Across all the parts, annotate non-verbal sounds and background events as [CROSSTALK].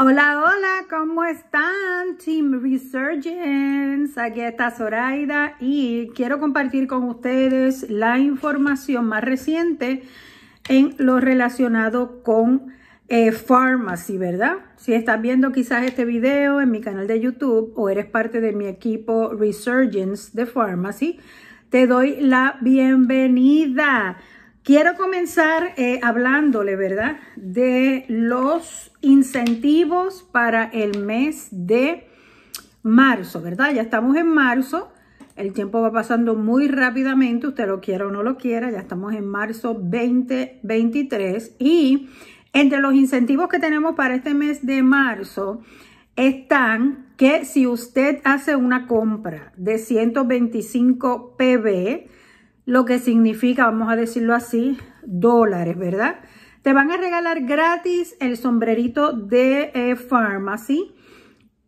Hola, hola, ¿cómo están? Team Resurgence, aquí está Zoraida y quiero compartir con ustedes la información más reciente en lo relacionado con eh, Pharmacy, ¿verdad? Si estás viendo quizás este video en mi canal de YouTube o eres parte de mi equipo Resurgence de Pharmacy, te doy la bienvenida. Quiero comenzar eh, hablándole, ¿verdad?, de los incentivos para el mes de marzo, ¿verdad? Ya estamos en marzo, el tiempo va pasando muy rápidamente, usted lo quiera o no lo quiera, ya estamos en marzo 2023 y entre los incentivos que tenemos para este mes de marzo están que si usted hace una compra de 125 PB, lo que significa, vamos a decirlo así, dólares, ¿verdad? Te van a regalar gratis el sombrerito de eh, Pharmacy,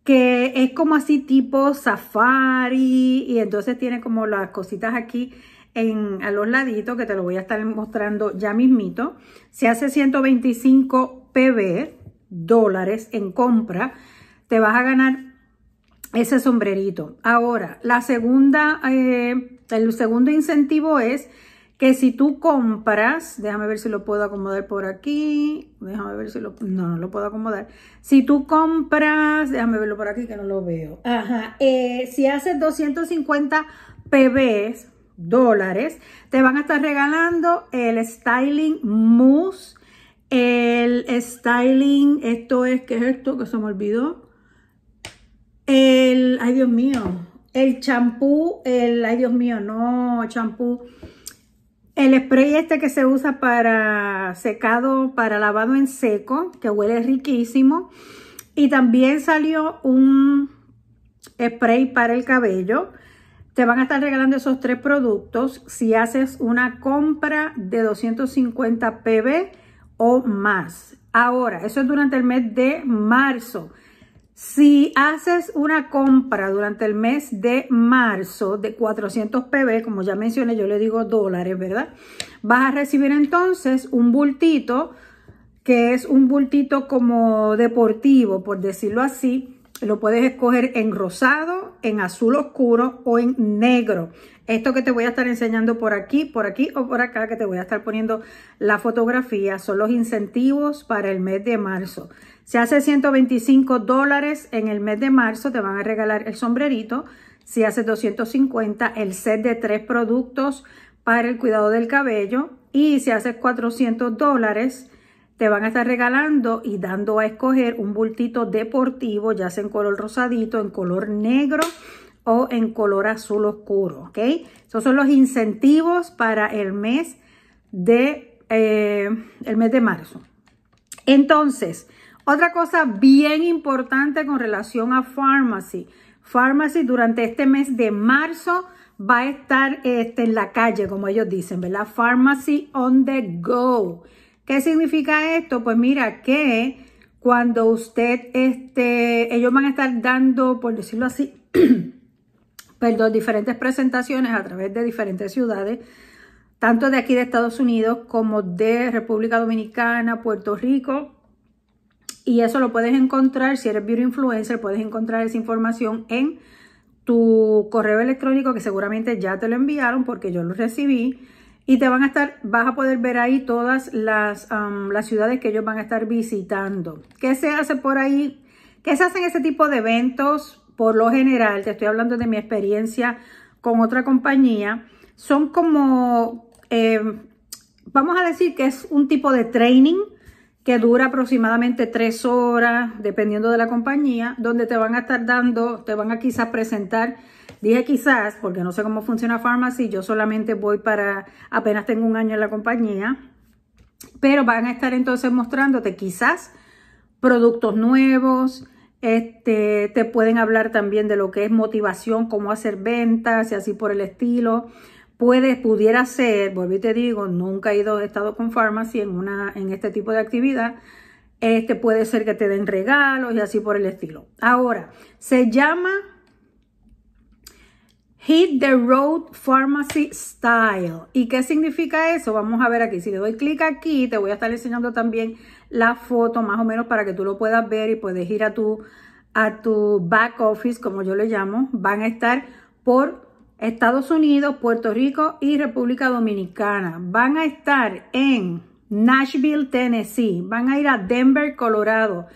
que es como así tipo safari, y entonces tiene como las cositas aquí en, a los laditos, que te lo voy a estar mostrando ya mismito. Se hace 125 PB, dólares en compra. Te vas a ganar ese sombrerito. Ahora, la segunda, eh, el segundo incentivo es que si tú compras, déjame ver si lo puedo acomodar por aquí, déjame ver si lo, no, no lo puedo acomodar. Si tú compras, déjame verlo por aquí que no lo veo. Ajá, eh, si haces 250 PBs, dólares, te van a estar regalando el styling mousse, el styling, esto es, ¿qué es esto que se me olvidó? El, ay Dios mío, el champú, el, ay Dios mío, no, champú. El spray este que se usa para secado, para lavado en seco, que huele riquísimo. Y también salió un spray para el cabello. Te van a estar regalando esos tres productos si haces una compra de 250 PB o más. Ahora, eso es durante el mes de marzo. Si haces una compra durante el mes de marzo de 400 PB, como ya mencioné, yo le digo dólares, ¿verdad? Vas a recibir entonces un bultito, que es un bultito como deportivo, por decirlo así, lo puedes escoger en rosado, en azul oscuro o en negro. Esto que te voy a estar enseñando por aquí, por aquí o por acá, que te voy a estar poniendo la fotografía, son los incentivos para el mes de marzo. Si hace 125 dólares en el mes de marzo, te van a regalar el sombrerito. Si haces 250, el set de tres productos para el cuidado del cabello. Y si haces 400 dólares, te van a estar regalando y dando a escoger un bultito deportivo, ya sea en color rosadito, en color negro o en color azul oscuro, ¿ok? Esos son los incentivos para el mes de, eh, el mes de marzo. Entonces, otra cosa bien importante con relación a Pharmacy. Pharmacy durante este mes de marzo va a estar este, en la calle, como ellos dicen, ¿verdad? Pharmacy on the go. ¿Qué significa esto? Pues mira que cuando usted, este, ellos van a estar dando, por decirlo así, [CLEARS THROAT] perdón, diferentes presentaciones a través de diferentes ciudades, tanto de aquí de Estados Unidos como de República Dominicana, Puerto Rico. Y eso lo puedes encontrar, si eres beauty influencer, puedes encontrar esa información en tu correo electrónico que seguramente ya te lo enviaron porque yo lo recibí. Y te van a estar, vas a poder ver ahí todas las, ciudades que ellos van a estar visitando. ¿Qué se hace por ahí? ¿Qué se hacen ese tipo de eventos? Por lo general, te estoy hablando de mi experiencia con otra compañía. Son como, em, vamos a decir que es un tipo de training que dura aproximadamente tres horas, dependiendo de la compañía, donde te van a estar dando, te van a quizás presentar Dije quizás, porque no sé cómo funciona Pharmacy, yo solamente voy para, apenas tengo un año en la compañía, pero van a estar entonces mostrándote quizás productos nuevos, este, te pueden hablar también de lo que es motivación, cómo hacer ventas y así por el estilo. Puedes, pudiera ser, volví te digo, nunca he ido, he estado con Pharmacy en, una, en este tipo de actividad, este puede ser que te den regalos y así por el estilo. Ahora, se llama Hit the Road Pharmacy Style. ¿Y qué significa eso? Vamos a ver aquí. Si le doy clic aquí, te voy a estar enseñando también la foto más o menos para que tú lo puedas ver y puedes ir a tu, back office, como yo le llamo. Van a estar por Estados Unidos, Puerto Rico y República Dominicana. Van a estar en Nashville, Tennessee. Van a ir a Denver, Colorado.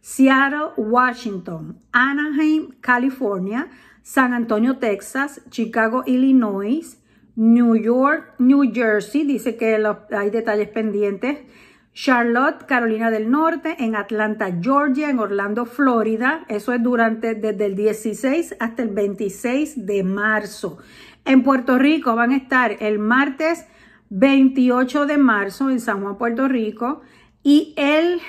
Seattle, Washington. Anaheim, California. San Antonio, Texas, Chicago, Illinois, New York, New Jersey, dice que hay detalles pendientes, Charlotte, Carolina del Norte, en Atlanta, Georgia, en Orlando, Florida. Eso es durante desde el 16 hasta el 26 de marzo. En Puerto Rico van a estar el martes 28 de marzo en San Juan, Puerto Rico, y el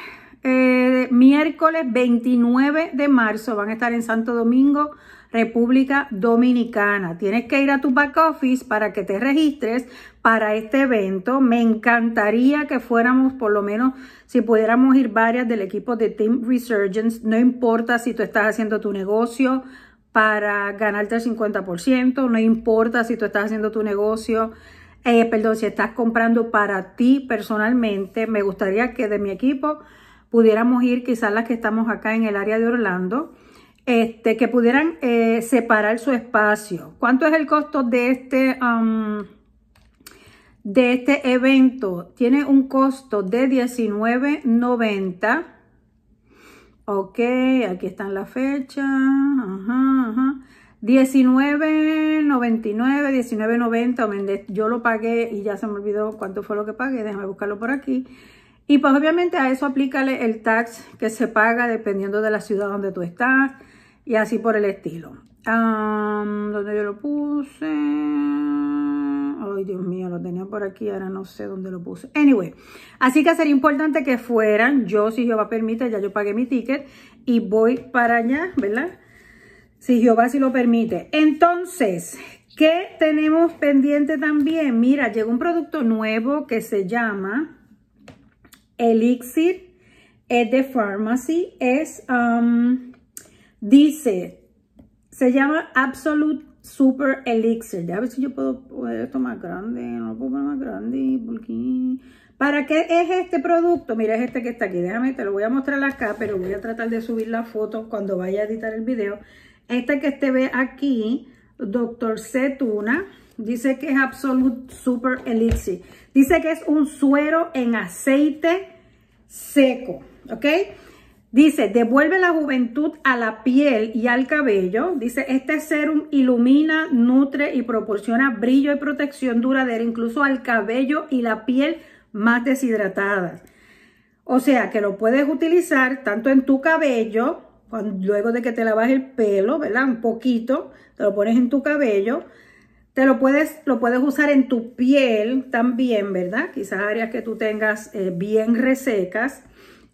eh, miércoles 29 de marzo van a estar en Santo Domingo, República Dominicana. Tienes que ir a tu back office para que te registres para este evento. Me encantaría que fuéramos, por lo menos, si pudiéramos ir varias del equipo de Team Resurgence. No importa si tú estás haciendo tu negocio para ganarte el 50%, no importa si tú estás haciendo tu negocio. Eh, perdón, si estás comprando para ti personalmente, me gustaría que de mi equipo pudiéramos ir, quizás las que estamos acá en el área de Orlando, este, que pudieran eh, separar su espacio. ¿Cuánto es el costo de este, um, de este evento? Tiene un costo de $19.90. Ok, aquí están las fechas. Ajá, 19.99, 19.90, yo lo pagué y ya se me olvidó cuánto fue lo que pagué, déjame buscarlo por aquí. Y pues obviamente a eso aplícale el tax que se paga dependiendo de la ciudad donde tú estás, y así por el estilo. donde yo lo puse? Ay, Dios mío, lo tenía por aquí, ahora no sé dónde lo puse. Anyway, así que sería importante que fueran, yo si Jehová permite, ya yo pagué mi ticket y voy para allá, ¿verdad? Si Jehová sí lo permite. Entonces, ¿qué tenemos pendiente también? Mira, llegó un producto nuevo que se llama Elixir, es de Pharmacy, es... Dice, se llama Absolute Super Elixir. Ya a ver si yo puedo poner esto más grande. No lo puedo poner más grande. ¿Para qué es este producto? Mira, es este que está aquí. Déjame, te lo voy a mostrar acá, pero voy a tratar de subir la foto cuando vaya a editar el video. Este que este ve aquí, Dr. Tuna, dice que es Absolute Super Elixir. Dice que es un suero en aceite seco, ¿ok? Dice, devuelve la juventud a la piel y al cabello. Dice, este serum ilumina, nutre y proporciona brillo y protección duradera incluso al cabello y la piel más deshidratadas. O sea que lo puedes utilizar tanto en tu cabello, luego de que te lavas el pelo, ¿verdad? Un poquito, te lo pones en tu cabello. Te lo puedes, lo puedes usar en tu piel también, ¿verdad? Quizás áreas que tú tengas eh, bien resecas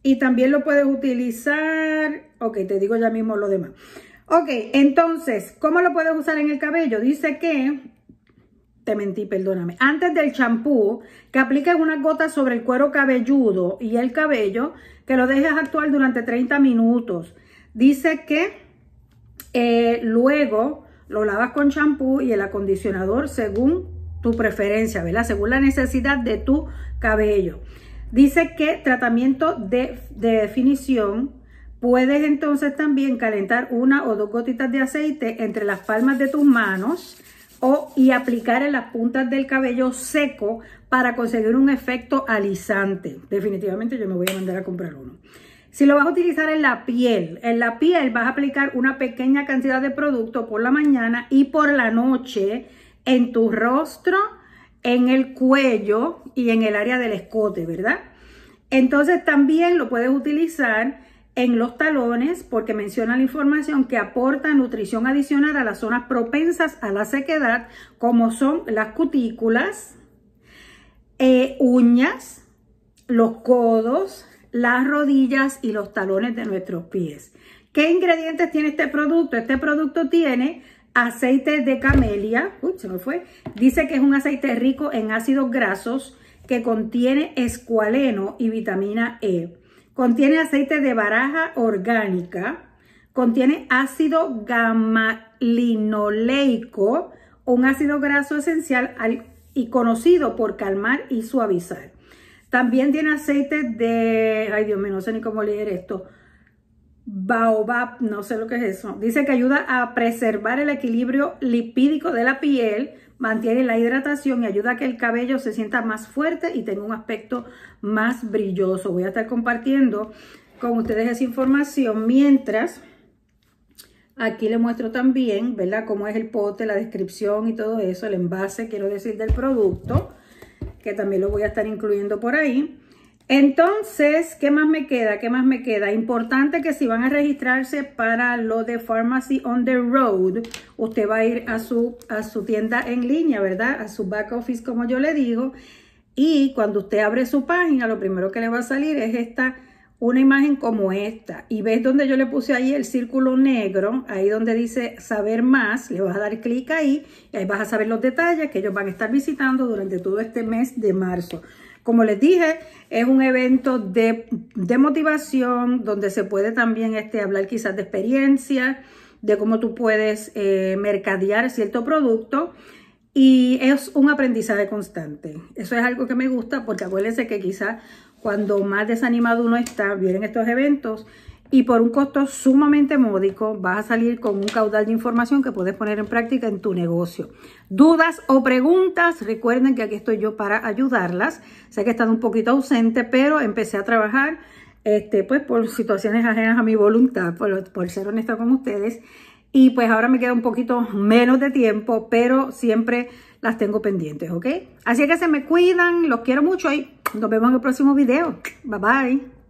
y también lo puedes utilizar, ok, te digo ya mismo lo demás. Ok, entonces, ¿cómo lo puedes usar en el cabello? Dice que, te mentí, perdóname, antes del champú, que apliques unas gotas sobre el cuero cabelludo y el cabello, que lo dejes actuar durante 30 minutos. Dice que eh, luego lo lavas con champú y el acondicionador según tu preferencia, ¿verdad? Según la necesidad de tu cabello. Dice que tratamiento de, definición, puedes entonces también calentar una o dos gotitas de aceite entre las palmas de tus manos o, y aplicar en las puntas del cabello seco para conseguir un efecto alisante. Definitivamente yo me voy a mandar a comprar uno. Si lo vas a utilizar en la piel, en la piel vas a aplicar una pequeña cantidad de producto por la mañana y por la noche en tu rostro, en el cuello y en el área del escote, ¿verdad? Entonces también lo puedes utilizar en los talones porque menciona la información que aporta nutrición adicional a las zonas propensas a la sequedad como son las cutículas, eh, uñas, los codos, las rodillas y los talones de nuestros pies. ¿Qué ingredientes tiene este producto? Este producto tiene aceite de camelia, fue, dice que es un aceite rico en ácidos grasos que contiene escualeno y vitamina E. Contiene aceite de baraja orgánica, contiene ácido gamalinoleico, un ácido graso esencial y conocido por calmar y suavizar. También tiene aceite de, ay Dios mío, no sé ni cómo leer esto, baobab, no sé lo que es eso. Dice que ayuda a preservar el equilibrio lipídico de la piel, mantiene la hidratación y ayuda a que el cabello se sienta más fuerte y tenga un aspecto más brilloso. Voy a estar compartiendo con ustedes esa información mientras aquí le muestro también, ¿verdad? Cómo es el pote, la descripción y todo eso, el envase, quiero decir, del producto, que también lo voy a estar incluyendo por ahí. Entonces, ¿qué más me queda? ¿Qué más me queda? Importante que si van a registrarse para lo de Pharmacy on the Road, usted va a ir a su, a su tienda en línea, ¿verdad? A su back office, como yo le digo. Y cuando usted abre su página, lo primero que le va a salir es esta, una imagen como esta. Y ves donde yo le puse ahí el círculo negro, ahí donde dice saber más, le vas a dar clic ahí y ahí vas a saber los detalles que ellos van a estar visitando durante todo este mes de marzo. Como les dije, es un evento de, motivación donde se puede también este, hablar quizás de experiencia, de cómo tú puedes eh, mercadear cierto producto. Y es un aprendizaje constante. Eso es algo que me gusta porque acuérdense que quizás cuando más desanimado uno está, vienen estos eventos y por un costo sumamente módico vas a salir con un caudal de información que puedes poner en práctica en tu negocio. Dudas o preguntas, recuerden que aquí estoy yo para ayudarlas. Sé que he estado un poquito ausente, pero empecé a trabajar este, pues por situaciones ajenas a mi voluntad, por, por ser honesta con ustedes. Y pues ahora me queda un poquito menos de tiempo, pero siempre las tengo pendientes, ¿ok? Así que se me cuidan, los quiero mucho y nos vemos en el próximo video. Bye bye.